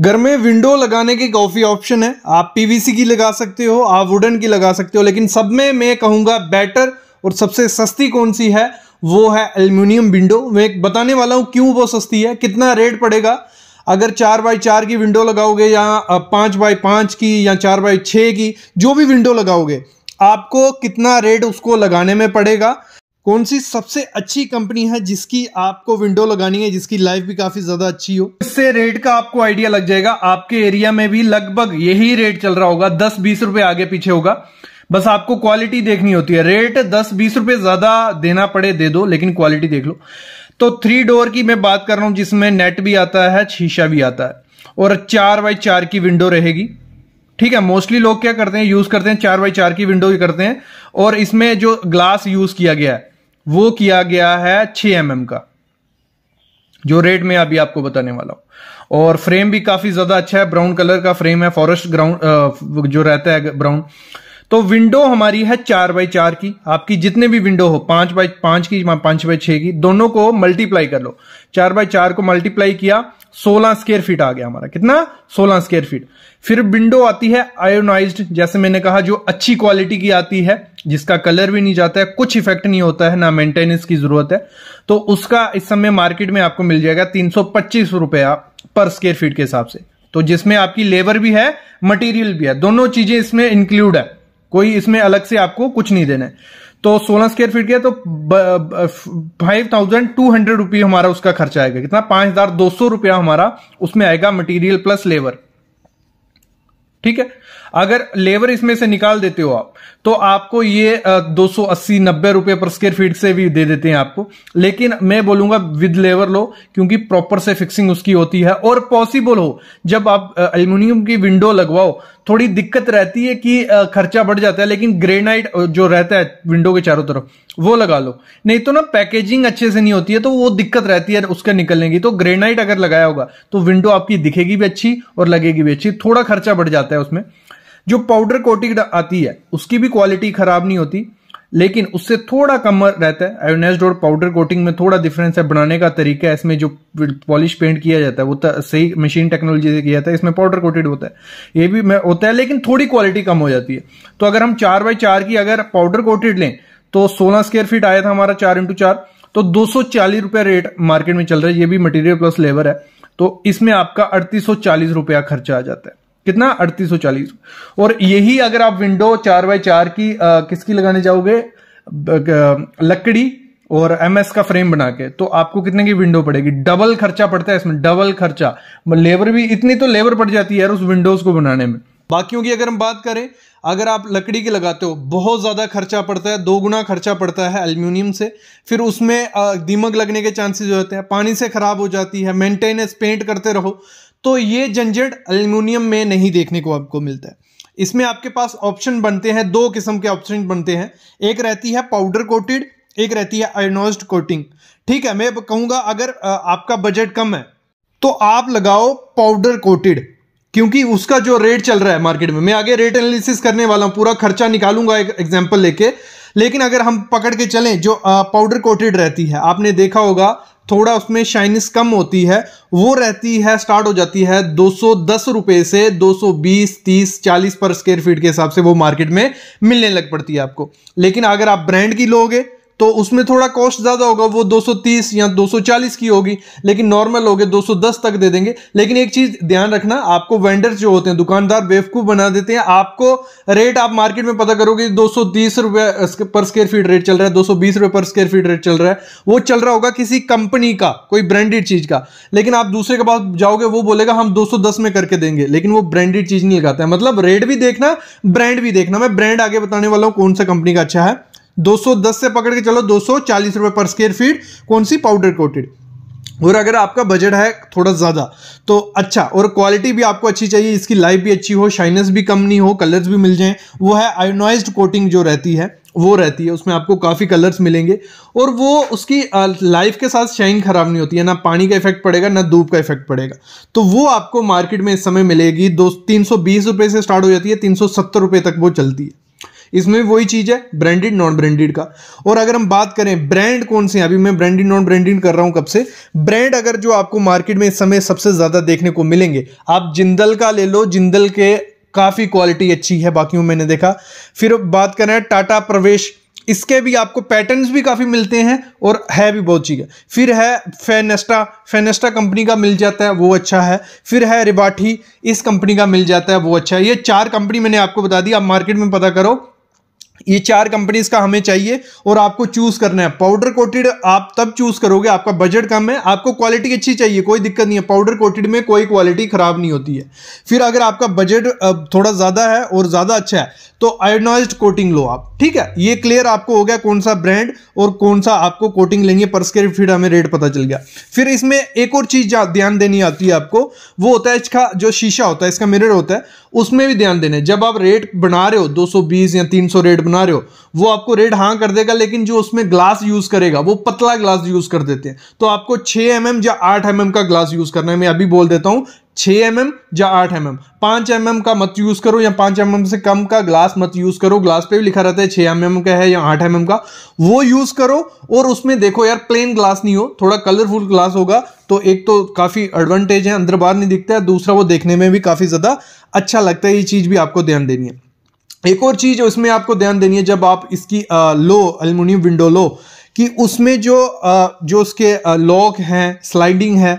घर में विंडो लगाने की काफ़ी ऑप्शन है आप पीवीसी की लगा सकते हो आप वुडन की लगा सकते हो लेकिन सब में मैं कहूँगा बेटर और सबसे सस्ती कौन सी है वो है एल्यूमिनियम विंडो मैं बताने वाला हूँ क्यों वो सस्ती है कितना रेट पड़ेगा अगर चार बाई चार की विंडो लगाओगे या पाँच बाई पाँच की या चार बाई छः की जो भी विंडो लगाओगे आपको कितना रेट उसको लगाने में पड़ेगा कौन सी सबसे अच्छी कंपनी है जिसकी आपको विंडो लगानी है जिसकी लाइफ भी काफी ज्यादा अच्छी हो इससे रेट का आपको आइडिया लग जाएगा आपके एरिया में भी लगभग यही रेट चल रहा होगा दस बीस रुपए आगे पीछे होगा बस आपको क्वालिटी देखनी होती है रेट दस बीस रुपए ज्यादा देना पड़े दे दो लेकिन क्वालिटी देख लो तो थ्री डोर की मैं बात कर रहा हूं जिसमें नेट भी आता है शीशा भी आता है और चार बाई चार की विंडो रहेगी ठीक है मोस्टली लोग क्या करते हैं यूज करते हैं चार बाई चार की विंडो ही करते हैं और इसमें जो ग्लास यूज किया गया है वो किया गया है 6 एम एम का जो रेट में अभी आपको बताने वाला हूं और फ्रेम भी काफी ज्यादा अच्छा है ब्राउन कलर का फ्रेम है फॉरेस्ट ग्राउंड जो रहता है ब्राउन तो विंडो हमारी है चार बाई चार की आपकी जितने भी विंडो हो पांच बाई पांच की पांच बाई छह की दोनों को मल्टीप्लाई कर लो चार बाय चार को मल्टीप्लाई किया सोलह स्केयर फीट आ गया हमारा कितना सोलह स्केयर फीट फिर विंडो आती है आयोनाइज जैसे मैंने कहा जो अच्छी क्वालिटी की आती है जिसका कलर भी नहीं जाता है कुछ इफेक्ट नहीं होता है ना मेंटेनेंस की जरूरत है तो उसका इस समय मार्केट में आपको मिल जाएगा तीन सौ पच्चीस रुपया पर स्केयर फीट के हिसाब से तो जिसमें आपकी लेबर भी है मटेरियल भी है दोनों चीजें इसमें इंक्लूड है कोई इसमें अलग से आपको कुछ नहीं देना है तो सोलह स्क्वेयर फीट के तो फाइव थाउजेंड टू हंड्रेड रुपये हमारा उसका खर्चा आएगा कितना पांच हजार दो सौ रुपया हमारा उसमें आएगा मटेरियल प्लस लेबर ठीक है अगर लेबर इसमें से निकाल देते हो आप तो आपको ये दो सौ अस्सी नब्बे रुपए पर स्क्वायर फीट से भी दे देते हैं आपको लेकिन मैं बोलूंगा विद लेबर लो क्योंकि प्रॉपर से फिक्सिंग उसकी होती है और पॉसिबल हो जब आप एल्यूमिनियम की विंडो लगवाओ थोड़ी दिक्कत रहती है कि खर्चा बढ़ जाता है लेकिन ग्रेनाइट जो रहता है विंडो के चारों तरफ वो लगा लो नहीं तो ना पैकेजिंग अच्छे से नहीं होती है तो वो दिक्कत रहती है उसके निकलने की तो ग्रेनाइट अगर लगाया होगा तो विंडो आपकी दिखेगी भी अच्छी और लगेगी भी अच्छी थोड़ा खर्चा बढ़ जाता है उसमें जो पाउडर कोटिंग आती है उसकी भी क्वालिटी खराब नहीं होती लेकिन उससे थोड़ा कम रहता है आयोनाइज्ड और पाउडर कोटिंग में थोड़ा डिफरेंस है बनाने का तरीका है इसमें जो पॉलिश पेंट किया जाता है वो सही मशीन टेक्नोलॉजी से किया जाता है इसमें पाउडर कोटेड होता है ये भी होता है लेकिन थोड़ी क्वालिटी कम हो जाती है तो अगर हम चार बाई चार की अगर पाउडर कोटेड लें तो सोलह स्क्वेयर फीट आया था हमारा चार इंटू चार तो दो सौ चालीस रुपया रेट मार्केट में चल रहा है ये भी मटेरियल प्लस लेबर है तो इसमें आपका अड़तीस सौ चालीस रुपया खर्चा आ जाता है कितना अड़तीस और यही अगर आप विंडो चार बाय चार की आ, किसकी लगाने जाओगे लकड़ी और एमएस का फ्रेम बना के तो आपको कितने की विंडो पड़ेगी डबल खर्चा पड़ता है इसमें डबल खर्चा लेबर मतलब भी इतनी तो लेबर पड़ जाती है यार उस विंडोज को बनाने में बाकियों की अगर हम बात करें अगर आप लकड़ी की लगाते हो बहुत ज़्यादा खर्चा पड़ता है दो गुना खर्चा पड़ता है एल्यूमिनियम से फिर उसमें दीमक लगने के चांसेस हो जाते हैं पानी से ख़राब हो जाती है मेंटेनेंस पेंट करते रहो तो ये जंजेट अल्यूमिनियम में नहीं देखने को आपको मिलता है इसमें आपके पास ऑप्शन बनते हैं दो किस्म के ऑप्शन बनते हैं एक रहती है पाउडर कोटेड एक रहती है आयनाइज्ड कोटिंग ठीक है मैं कहूंगा अगर आपका बजट कम है तो आप लगाओ पाउडर कोटेड क्योंकि उसका जो रेट चल रहा है मार्केट में मैं आगे रेट एनालिसिस करने वाला हूं पूरा खर्चा निकालूंगा एक एग्जाम्पल लेके लेकिन अगर हम पकड़ के चलें जो पाउडर कोटेड रहती है आपने देखा होगा थोड़ा उसमें शाइनिस कम होती है वो रहती है स्टार्ट हो जाती है दो सौ से 220, 30, 40 पर स्क्वेयर फीट के हिसाब से वो मार्केट में मिलने लग पड़ती है आपको लेकिन अगर आप ब्रांड की लोगे तो उसमें थोड़ा कॉस्ट ज़्यादा होगा वो 230 या 240 की होगी लेकिन नॉर्मल हो गए 210 तक दे देंगे लेकिन एक चीज़ ध्यान रखना आपको वेंडर जो होते हैं दुकानदार बेवकूफ़ बना देते हैं आपको रेट आप मार्केट में पता करोगे दो सौ पर स्क्वेयर फीट रेट चल रहा है दो सौ पर स्क्वेयर फीट रेट चल रहा है वो चल रहा होगा किसी कंपनी का कोई ब्रांडेड चीज़ का लेकिन आप दूसरे के पास जाओगे वो बोलेगा हम दो में करके देंगे लेकिन वो ब्रांडेड चीज़ नहीं लगाता है मतलब रेट भी देखना ब्रांड भी देखना मैं ब्रांड आगे बताने वाला हूँ कौन सा कंपनी का अच्छा है 210 से पकड़ के चलो 240 रुपए पर स्क्वायर फीट कौन सी पाउडर कोटेड और अगर आपका बजट है थोड़ा ज़्यादा तो अच्छा और क्वालिटी भी आपको अच्छी चाहिए इसकी लाइफ भी अच्छी हो शाइनेस भी कम नहीं हो कलर्स भी मिल जाएं वो है आयोनाइज कोटिंग जो रहती है वो रहती है उसमें आपको काफ़ी कलर्स मिलेंगे और वो उसकी लाइफ के साथ शाइन ख़राब नहीं होती है ना पानी का इफेक्ट पड़ेगा ना धूप का इफेक्ट पड़ेगा तो वो आपको मार्केट में इस समय मिलेगी दो तीन सौ से स्टार्ट हो जाती है तीन सौ तक वो चलती है इसमें वही चीज़ है ब्रांडेड नॉन ब्रांडेड का और अगर हम बात करें ब्रांड कौन से अभी मैं ब्रांडेड नॉन ब्रांडेड कर रहा हूं कब से ब्रांड अगर जो आपको मार्केट में इस समय सबसे ज़्यादा देखने को मिलेंगे आप जिंदल का ले लो जिंदल के काफ़ी क्वालिटी अच्छी है बाकी मैंने देखा फिर बात करें टाटा प्रवेश इसके भी आपको पैटर्न्स भी काफ़ी मिलते हैं और है भी बहुत चीज़ फिर है फेनेस्टा फेनेस्टा कंपनी का मिल जाता है वो अच्छा है फिर है रिबाठी इस कंपनी का मिल जाता है वो अच्छा है ये चार कंपनी मैंने आपको बता दी आप मार्केट में पता करो ये चार कंपनीज का हमें चाहिए और आपको चूज करना है पाउडर कोटेड आप तब चूज करोगे आपका बजट कम है आपको क्वालिटी अच्छी चाहिए कोई दिक्कत नहीं है पाउडर कोटेड में कोई क्वालिटी खराब नहीं होती है फिर अगर आपका बजट थोड़ा ज़्यादा है और ज़्यादा अच्छा है तो आयोनाइज कोटिंग लो आप ठीक है ये क्लियर आपको हो गया कौन सा ब्रांड और कौन सा आपको कोटिंग लेंगे पर स्क्वेयर फीट हमें रेट पता चल गया फिर इसमें एक और चीज़ ध्यान देनी आती है आपको वो होता है इसका जो शीशा होता है इसका मिरर होता है उसमें भी ध्यान देना है जब आप रेट बना रहे हो 220 या 300 रेट बना रहे हो वो आपको रेट हाँ कर देगा लेकिन जो उसमें ग्लास यूज़ करेगा वो पतला ग्लास यूज़ कर देते हैं तो आपको 6 एम mm या 8 एम mm का ग्लास यूज़ करना है मैं अभी बोल देता हूँ 6 एम mm या 8 एम एम पांच एम mm का मत यूज़ करो या पांच एम mm से कम का ग्लास मत यूज़ करो ग्लास पे भी लिखा रहता है छह एम mm का है या आठ एम mm का वो यूज़ करो और उसमें देखो यार प्लेन ग्लास नहीं हो थोड़ा कलरफुल ग्लास होगा तो एक तो काफ़ी एडवांटेज है अंदर बाहर नहीं दिखता है दूसरा वो देखने में भी काफ़ी ज़्यादा अच्छा लगता है ये चीज़ भी आपको ध्यान देनी है एक और चीज़ उसमें आपको ध्यान देनी है जब आप इसकी आ, लो अल्मोनियम विंडो लो कि उसमें जो आ, जो उसके लॉक हैं स्लाइडिंग है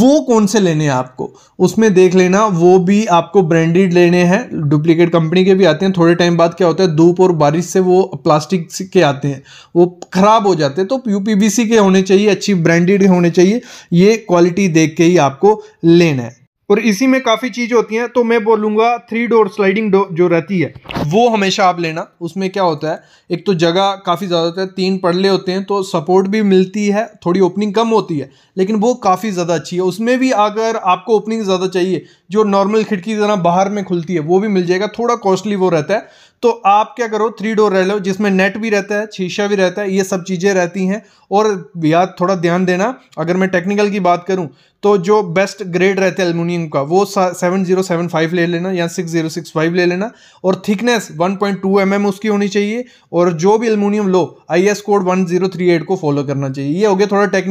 वो कौन से लेने हैं आपको उसमें देख लेना वो भी आपको ब्रांडेड लेने हैं डुप्लीकेट कंपनी के भी आते हैं थोड़े टाइम बाद क्या होता है धूप और बारिश से वो प्लास्टिक के आते हैं वो ख़राब हो जाते हैं तो यू के होने चाहिए अच्छी ब्रांडेड होने चाहिए ये क्वालिटी देख के ही आपको लेना है और इसी में काफ़ी चीज़ें होती हैं तो मैं बोलूँगा थ्री डोर स्लाइडिंग डोर जो रहती है वो हमेशा आप लेना उसमें क्या होता है एक तो जगह काफ़ी ज़्यादा होता है तीन पड़ले होते हैं तो सपोर्ट भी मिलती है थोड़ी ओपनिंग कम होती है लेकिन वो काफ़ी ज़्यादा अच्छी है उसमें भी अगर आपको ओपनिंग ज़्यादा चाहिए जो नॉर्मल खिड़की ज़रा बाहर में खुलती है वो भी मिल जाएगा थोड़ा कॉस्टली वो रहता है तो आप क्या करो थ्री डोर रह लो जिसमें नेट भी रहता है शीशा भी रहता है ये सब चीज़ें रहती हैं और याद थोड़ा ध्यान देना अगर मैं टेक्निकल की बात करूं तो जो बेस्ट ग्रेड रहते हैं एलमिनियम का वो सेवन जीरो सेवन फाइव ले लेना या सिक्स जीरो सिक्स फाइव ले लेना और thickness one point two M M उसकी होनी चाहिए और जो भी एलमिनियम लो I S code one zero three eight को फॉलो करना चाहिए ये हो गया थोड़ा टेक्निक